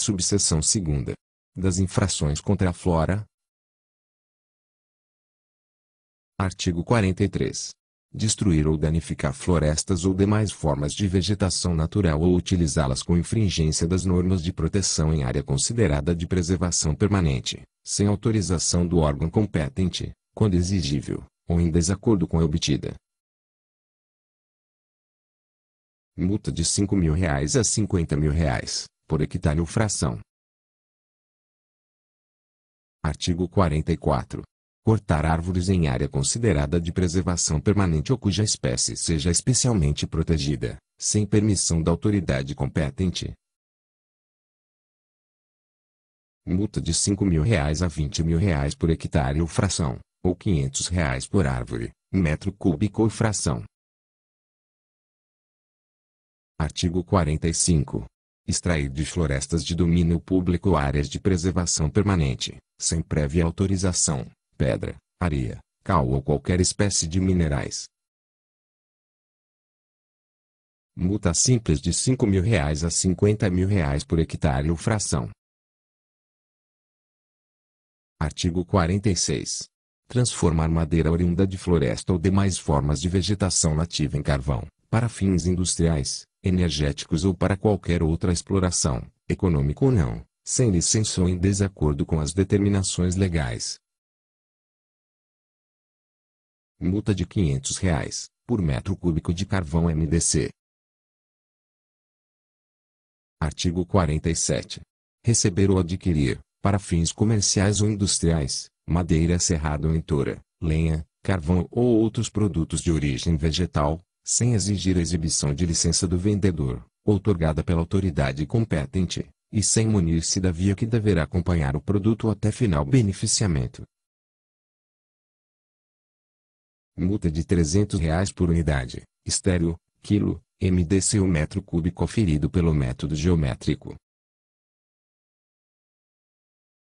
subseção segunda, das infrações contra a flora. Artigo 43. Destruir ou danificar florestas ou demais formas de vegetação natural ou utilizá-las com infringência das normas de proteção em área considerada de preservação permanente, sem autorização do órgão competente, quando exigível, ou em desacordo com a obtida. Multa de R$ 5.000 mil reais a R$ 50.000. mil reais por hectare ou fração. Artigo 44. Cortar árvores em área considerada de preservação permanente ou cuja espécie seja especialmente protegida, sem permissão da autoridade competente. Multa de R$ 5.000 mil reais a R$ 20.000 mil reais por hectare ou fração, ou R$ 500 reais por árvore, metro cúbico ou fração. Artigo 45 extrair de florestas de domínio público áreas de preservação permanente, sem prévia autorização, pedra, areia, cal ou qualquer espécie de minerais. Multa simples de R$ 5.000 mil reais a R$ 50 mil reais por hectare ou fração. Artigo 46. Transformar madeira oriunda de floresta ou demais formas de vegetação nativa em carvão, para fins industriais, energéticos ou para qualquer outra exploração, econômica ou não, sem licença ou em desacordo com as determinações legais. Multa de R$ 500 reais, por metro cúbico de carvão MDC. Artigo 47. Receber ou adquirir, para fins comerciais ou industriais, madeira serrada ou entoura, lenha, carvão ou outros produtos de origem vegetal, sem exigir a exibição de licença do vendedor, outorgada pela autoridade competente, e sem munir-se da via que deverá acompanhar o produto até final beneficiamento. Multa de R$ 300 reais por unidade, estéreo, quilo, MDC ou metro cúbico oferido pelo método geométrico.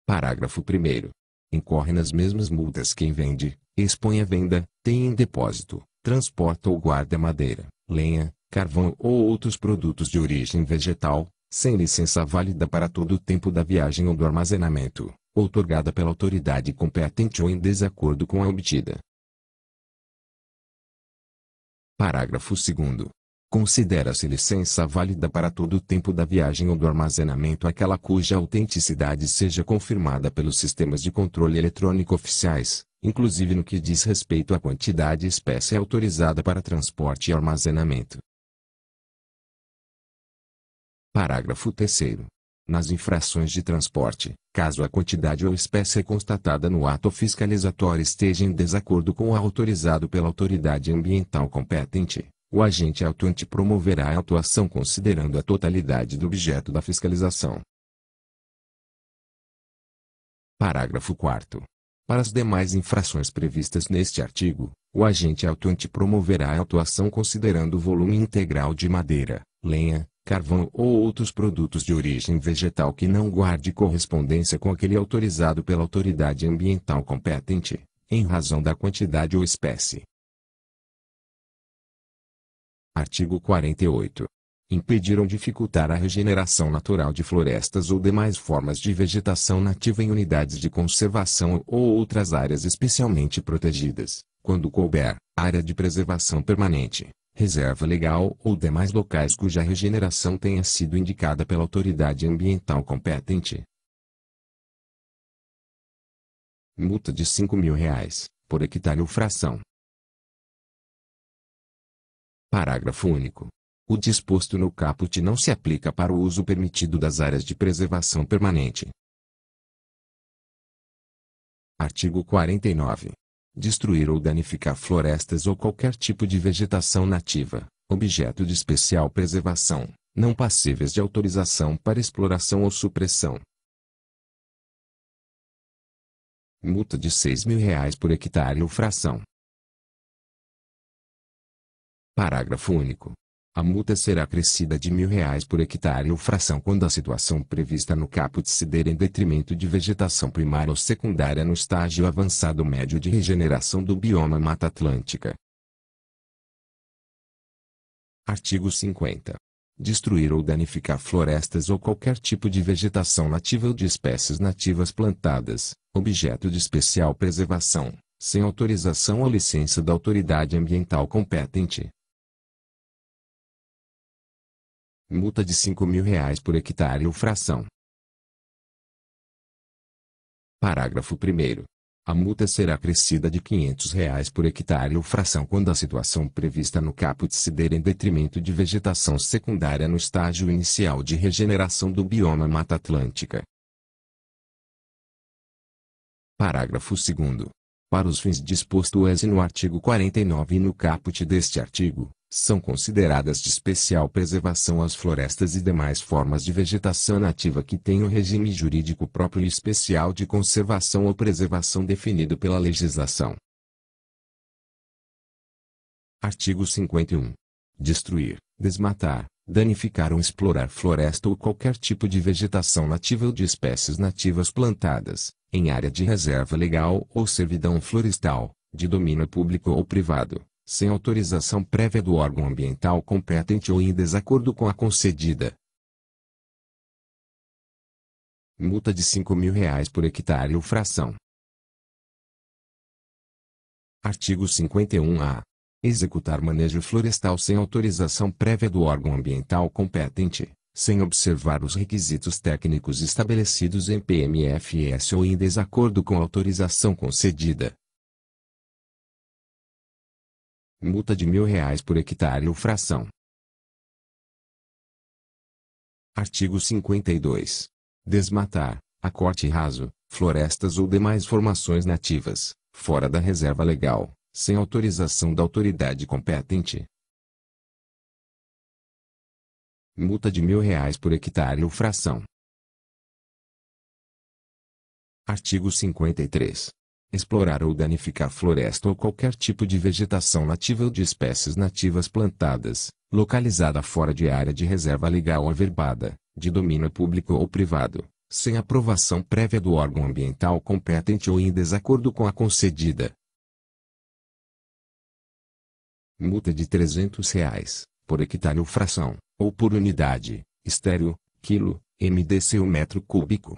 Parágrafo 1. Incorre nas mesmas multas quem vende, expõe à venda, tem em depósito, transporta ou guarda madeira, lenha, carvão ou outros produtos de origem vegetal, sem licença válida para todo o tempo da viagem ou do armazenamento, outorgada pela autoridade competente ou em desacordo com a obtida. Parágrafo 2. Considera-se licença válida para todo o tempo da viagem ou do armazenamento aquela cuja autenticidade seja confirmada pelos sistemas de controle eletrônico oficiais, inclusive no que diz respeito à quantidade e espécie autorizada para transporte e armazenamento. Parágrafo 3 nas infrações de transporte, caso a quantidade ou espécie constatada no ato fiscalizatório esteja em desacordo com o autorizado pela autoridade ambiental competente, o agente autuante promoverá a atuação considerando a totalidade do objeto da fiscalização. Parágrafo 4 para as demais infrações previstas neste artigo, o agente autuante promoverá a autuação considerando o volume integral de madeira, lenha, carvão ou outros produtos de origem vegetal que não guarde correspondência com aquele autorizado pela autoridade ambiental competente, em razão da quantidade ou espécie. Artigo 48 impedir ou dificultar a regeneração natural de florestas ou demais formas de vegetação nativa em unidades de conservação ou outras áreas especialmente protegidas, quando couber, área de preservação permanente, reserva legal ou demais locais cuja regeneração tenha sido indicada pela autoridade ambiental competente. Multa de R$ 5.000, mil, reais, por hectare ou fração. Parágrafo único. O disposto no caput não se aplica para o uso permitido das áreas de preservação permanente. Artigo 49. Destruir ou danificar florestas ou qualquer tipo de vegetação nativa, objeto de especial preservação, não passíveis de autorização para exploração ou supressão. Multa de R$ 6.000 por hectare ou fração. Parágrafo único. A multa será acrescida de mil reais por hectare ou fração quando a situação prevista no caput se der em detrimento de vegetação primária ou secundária no estágio avançado médio de regeneração do bioma Mata Atlântica. Artigo 50. Destruir ou danificar florestas ou qualquer tipo de vegetação nativa ou de espécies nativas plantadas, objeto de especial preservação, sem autorização ou licença da autoridade ambiental competente, multa de R$ 5.000 por hectare ou fração. Parágrafo 1 A multa será acrescida de R$ 500 reais por hectare ou fração quando a situação prevista no caput se der em detrimento de vegetação secundária no estágio inicial de regeneração do bioma Mata Atlântica. Parágrafo 2 Para os fins disposto és no artigo 49 e no caput deste artigo, são consideradas de especial preservação as florestas e demais formas de vegetação nativa que têm um regime jurídico próprio e especial de conservação ou preservação definido pela legislação. Artigo 51. Destruir, desmatar, danificar ou explorar floresta ou qualquer tipo de vegetação nativa ou de espécies nativas plantadas, em área de reserva legal ou servidão florestal, de domínio público ou privado, sem autorização prévia do órgão ambiental competente ou em desacordo com a concedida. Multa de R$ 5.000 por hectare ou fração. Artigo 51-A. Executar manejo florestal sem autorização prévia do órgão ambiental competente, sem observar os requisitos técnicos estabelecidos em PMFS ou em desacordo com a autorização concedida, Multa de mil reais por hectare ou fração. Artigo 52. Desmatar, a corte raso, florestas ou demais formações nativas, fora da reserva legal, sem autorização da autoridade competente. Multa de mil reais por hectare ou fração. Artigo 53 explorar ou danificar floresta ou qualquer tipo de vegetação nativa ou de espécies nativas plantadas, localizada fora de área de reserva legal averbada, de domínio público ou privado, sem aprovação prévia do órgão ambiental competente ou em desacordo com a concedida. Multa de R$ 300, reais, por hectare ou fração, ou por unidade, estéreo, quilo, MDC ou metro cúbico.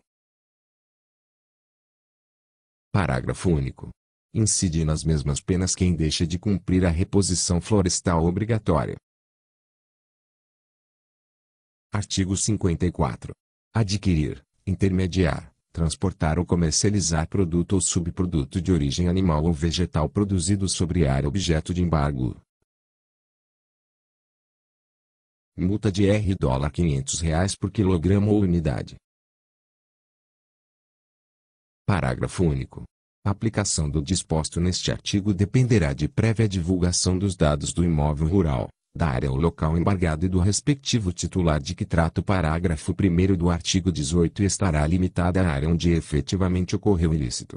Parágrafo único. Incide nas mesmas penas quem deixa de cumprir a reposição florestal obrigatória. Artigo 54. Adquirir, intermediar, transportar ou comercializar produto ou subproduto de origem animal ou vegetal produzido sobre área objeto de embargo. Multa de R$ 500 reais por quilograma ou unidade. Parágrafo único. A aplicação do disposto neste artigo dependerá de prévia divulgação dos dados do imóvel rural, da área ou local embargado e do respectivo titular de que trata o parágrafo 1 do artigo 18 e estará limitada à área onde efetivamente ocorreu o ilícito.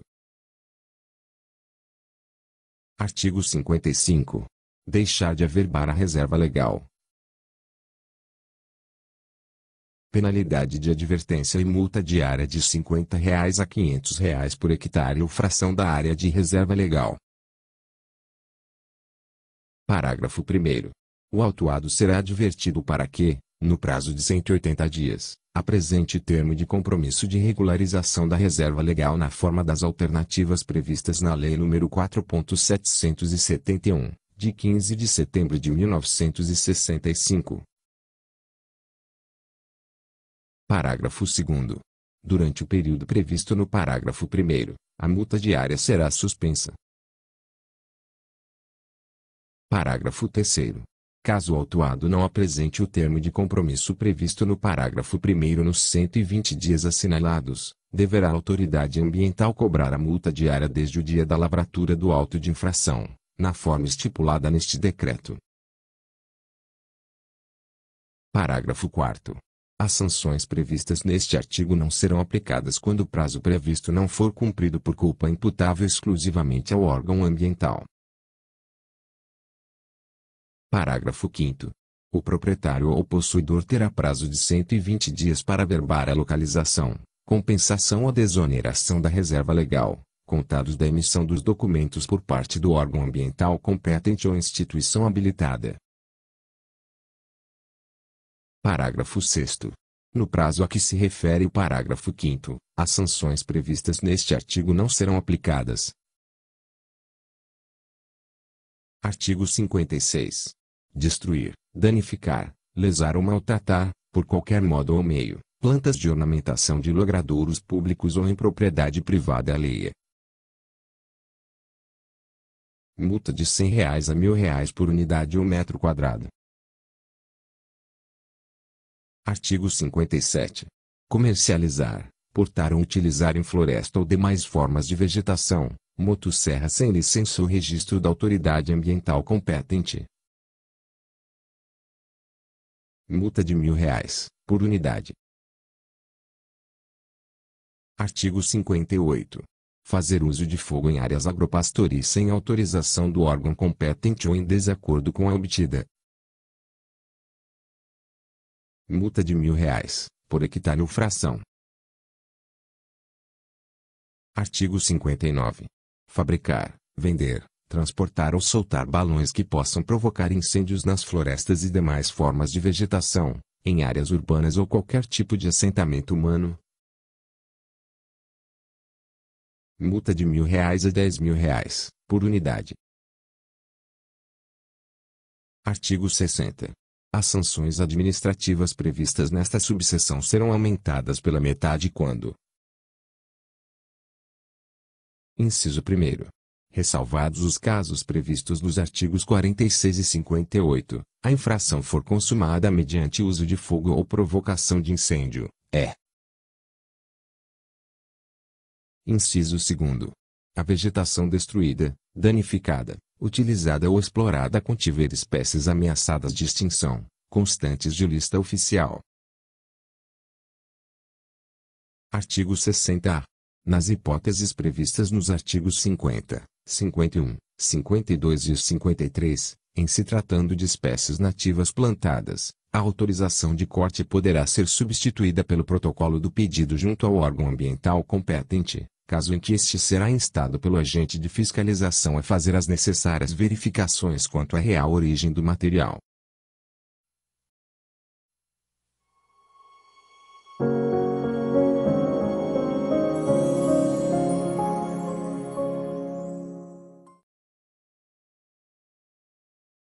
Artigo 55. Deixar de averbar a reserva legal, penalidade de advertência e multa diária de R$ 50 reais a R$ 500 reais por hectare ou fração da área de reserva legal. Parágrafo 1. O autuado será advertido para que, no prazo de 180 dias, apresente termo de compromisso de regularização da reserva legal na forma das alternativas previstas na Lei nº 4.771, de 15 de setembro de 1965, Parágrafo 2 Durante o período previsto no parágrafo 1 a multa diária será suspensa. Parágrafo 3 Caso o autuado não apresente o termo de compromisso previsto no parágrafo 1 nos 120 dias assinalados, deverá a autoridade ambiental cobrar a multa diária desde o dia da lavratura do auto de infração, na forma estipulada neste decreto. Parágrafo 4 as sanções previstas neste artigo não serão aplicadas quando o prazo previsto não for cumprido por culpa imputável exclusivamente ao órgão ambiental. Parágrafo 5. O proprietário ou possuidor terá prazo de 120 dias para averbar a localização, compensação ou desoneração da reserva legal, contados da emissão dos documentos por parte do órgão ambiental competente ou instituição habilitada. Parágrafo 6 No prazo a que se refere o parágrafo 5 as sanções previstas neste artigo não serão aplicadas. Artigo 56. Destruir, danificar, lesar ou maltratar, por qualquer modo ou meio, plantas de ornamentação de logradouros públicos ou em propriedade privada alheia. Multa de R$ 100 a R$ 1.000 por unidade ou metro quadrado. Artigo 57. Comercializar, portar ou utilizar em floresta ou demais formas de vegetação, motosserra sem licença ou registro da autoridade ambiental competente. Multa de mil reais, por unidade. Artigo 58. Fazer uso de fogo em áreas agropastoris sem autorização do órgão competente ou em desacordo com a obtida, multa de mil reais, por hectare ou fração. Artigo 59. Fabricar, vender, transportar ou soltar balões que possam provocar incêndios nas florestas e demais formas de vegetação, em áreas urbanas ou qualquer tipo de assentamento humano. Multa de mil reais a dez mil reais, por unidade. Artigo 60. As sanções administrativas previstas nesta subseção serão aumentadas pela metade quando: Inciso 1. Ressalvados os casos previstos nos artigos 46 e 58, a infração for consumada mediante uso de fogo ou provocação de incêndio, é. Inciso 2. A vegetação destruída, danificada, utilizada ou explorada contiver espécies ameaçadas de extinção, constantes de lista oficial. Artigo 60. Nas hipóteses previstas nos artigos 50, 51, 52 e 53, em se tratando de espécies nativas plantadas, a autorização de corte poderá ser substituída pelo protocolo do pedido junto ao órgão ambiental competente, caso em que este será instado pelo agente de fiscalização a fazer as necessárias verificações quanto à real origem do material.